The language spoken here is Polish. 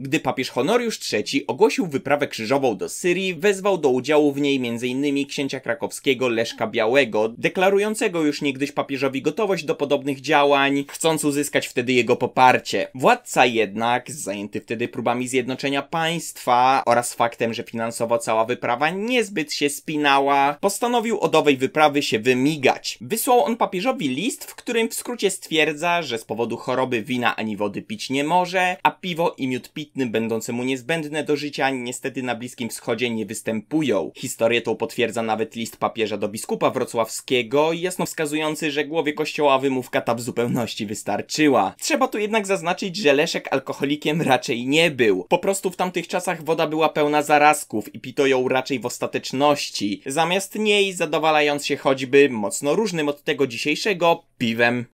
Gdy papież Honoriusz III ogłosił wyprawę krzyżową do Syrii, wezwał do udziału w niej m.in. księcia krakowskiego Leszka Białego, deklarującego już niegdyś papieżowi gotowość do podobnych działań, chcąc uzyskać wtedy jego poparcie. Władca jednak, zajęty wtedy próbami zjednoczenia państwa oraz faktem, że finansowo cała wyprawa niezbyt się spinała, postanowił od owej wyprawy się wymigać. Wysłał on papieżowi list, w którym w skrócie stwierdza, że z powodu choroby wina ani wody pić nie może, a piwo i miód pić będące będącemu niezbędne do życia, niestety na Bliskim Wschodzie nie występują. Historię tą potwierdza nawet list papieża do biskupa wrocławskiego, jasno wskazujący, że głowie kościoła wymówka ta w zupełności wystarczyła. Trzeba tu jednak zaznaczyć, że Leszek alkoholikiem raczej nie był. Po prostu w tamtych czasach woda była pełna zarazków i pito ją raczej w ostateczności. Zamiast niej zadowalając się choćby mocno różnym od tego dzisiejszego piwem.